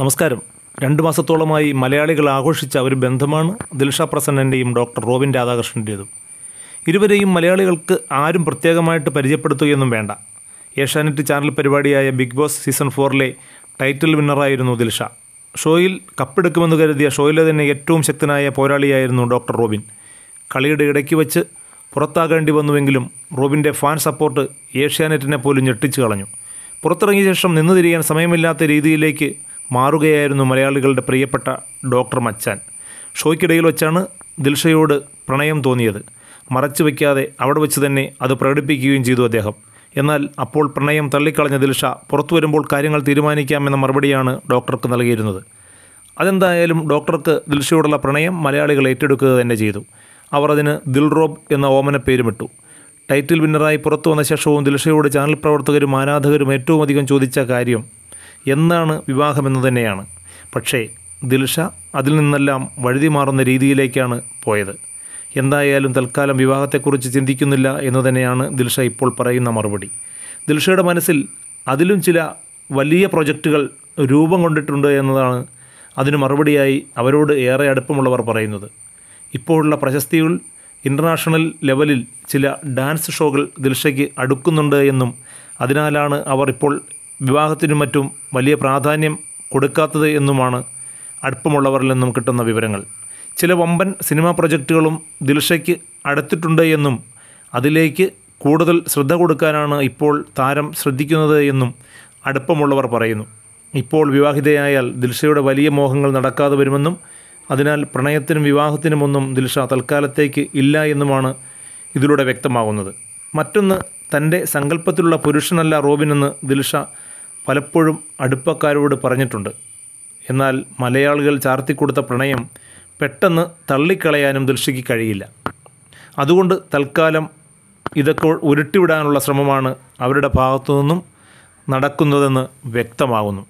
നമസ്കാരം രണ്ട് മാസത്തോളമായി മലയാളികൾ ആഘോഷിച്ച ഒരു ബന്ധമാണ് ദിൽഷ പ്രസന്നൻ്റെയും ഡോക്ടർ റോബിൻ രാധാകൃഷ്ണൻ്റെതും ഇരുവരെയും മലയാളികൾക്ക് ആരും പ്രത്യേകമായിട്ട് പരിചയപ്പെടുത്തുകയൊന്നും വേണ്ട ഏഷ്യാനെറ്റ് ചാനൽ പരിപാടിയായ ബിഗ് ബോസ് സീസൺ ഫോറിലെ ടൈറ്റിൽ വിന്നറായിരുന്നു ദിൽഷ ഷോയിൽ കപ്പെടുക്കുമെന്ന് കരുതിയ ഷോയിലെ തന്നെ ഏറ്റവും ശക്തനായ പോരാളിയായിരുന്നു ഡോക്ടർ റോബിൻ കളിയുടെ ഇടയ്ക്ക് വച്ച് പുറത്താകേണ്ടി വന്നുവെങ്കിലും റോബിൻ്റെ ഫാൻ സപ്പോർട്ട് ഏഷ്യാനെറ്റിനെ പോലും ഞെട്ടിച്ചു കളഞ്ഞു പുറത്തിറങ്ങിയ ശേഷം നിന്നു തിരിയാൻ സമയമില്ലാത്ത രീതിയിലേക്ക് മാറുകയായിരുന്നു മലയാളികളുടെ പ്രിയപ്പെട്ട ഡോക്ടർ മച്ചാൻ ഷോയ്ക്കിടയിൽ വെച്ചാണ് ദിൽഷയോട് പ്രണയം തോന്നിയത് മറച്ചു വയ്ക്കാതെ അവിടെ വെച്ച് തന്നെ അത് പ്രകടിപ്പിക്കുകയും ചെയ്തു അദ്ദേഹം എന്നാൽ അപ്പോൾ പ്രണയം തള്ളിക്കളഞ്ഞ ദിൽഷ പുറത്തു വരുമ്പോൾ കാര്യങ്ങൾ തീരുമാനിക്കാമെന്ന മറുപടിയാണ് ഡോക്ടർക്ക് നൽകിയിരുന്നത് അതെന്തായാലും ഡോക്ടർക്ക് ദിൽഷയോടുള്ള പ്രണയം മലയാളികൾ ഏറ്റെടുക്കുക തന്നെ ചെയ്തു അവർ അതിന് ദിൽറോബ് എന്ന ഓമന പേരുമിട്ടു ടൈറ്റിൽ വിന്നറായി പുറത്തു വന്ന ശേഷവും ദിൽഷയോട് ചാനൽ പ്രവർത്തകരും ആരാധകരും ഏറ്റവും അധികം ചോദിച്ച കാര്യം എന്താണ് വിവാഹമെന്ന് തന്നെയാണ് പക്ഷേ ദിൽഷ അതിൽ നിന്നെല്ലാം വഴുതി മാറുന്ന രീതിയിലേക്കാണ് പോയത് എന്തായാലും തൽക്കാലം വിവാഹത്തെക്കുറിച്ച് ചിന്തിക്കുന്നില്ല എന്ന് തന്നെയാണ് ദിൽഷ ഇപ്പോൾ പറയുന്ന മറുപടി ദിൽഷയുടെ മനസ്സിൽ അതിലും ചില വലിയ പ്രൊജക്റ്റുകൾ രൂപം കൊണ്ടിട്ടുണ്ട് എന്നതാണ് അതിന് മറുപടിയായി അവരോട് ഏറെ അടുപ്പമുള്ളവർ പറയുന്നത് ഇപ്പോഴുള്ള പ്രശസ്തികൾ ഇൻ്റർനാഷണൽ ലെവലിൽ ചില ഡാൻസ് ഷോകൾ ദിൽഷയ്ക്ക് അടുക്കുന്നുണ്ട് എന്നും അതിനാലാണ് അവർ ഇപ്പോൾ വിവാഹത്തിനും മറ്റും വലിയ പ്രാധാന്യം കൊടുക്കാത്തത് എന്നുമാണ് അടുപ്പമുള്ളവരിൽ നിന്നും കിട്ടുന്ന വിവരങ്ങൾ ചില വമ്പൻ സിനിമാ പ്രൊജക്റ്റുകളും ദിൽഷയ്ക്ക് അടുത്തിട്ടുണ്ട് എന്നും അതിലേക്ക് കൂടുതൽ ശ്രദ്ധ കൊടുക്കാനാണ് ഇപ്പോൾ താരം ശ്രദ്ധിക്കുന്നത് എന്നും അടുപ്പമുള്ളവർ പറയുന്നു ഇപ്പോൾ വിവാഹിതയായാൽ ദിൽഷയുടെ വലിയ മോഹങ്ങൾ നടക്കാതെ വരുമെന്നും അതിനാൽ പ്രണയത്തിനും വിവാഹത്തിനുമൊന്നും ദിൽഷ തൽക്കാലത്തേക്ക് ഇല്ല എന്നുമാണ് ഇതിലൂടെ വ്യക്തമാകുന്നത് മറ്റൊന്ന് തൻ്റെ സങ്കല്പത്തിലുള്ള പുരുഷനല്ല റോബിനെന്ന് ദിൽഷ പലപ്പോഴും അടുപ്പക്കാരോട് പറഞ്ഞിട്ടുണ്ട് എന്നാൽ മലയാളികൾ ചാർത്തിക്കൊടുത്ത പ്രണയം പെട്ടെന്ന് തള്ളിക്കളയാനും ദൃഷ്ടിക്ക് കഴിയില്ല അതുകൊണ്ട് തൽക്കാലം ഇതൊക്കെ ഉരുട്ടിവിടാനുള്ള ശ്രമമാണ് അവരുടെ ഭാഗത്തു നിന്നും നടക്കുന്നതെന്ന് വ്യക്തമാകുന്നു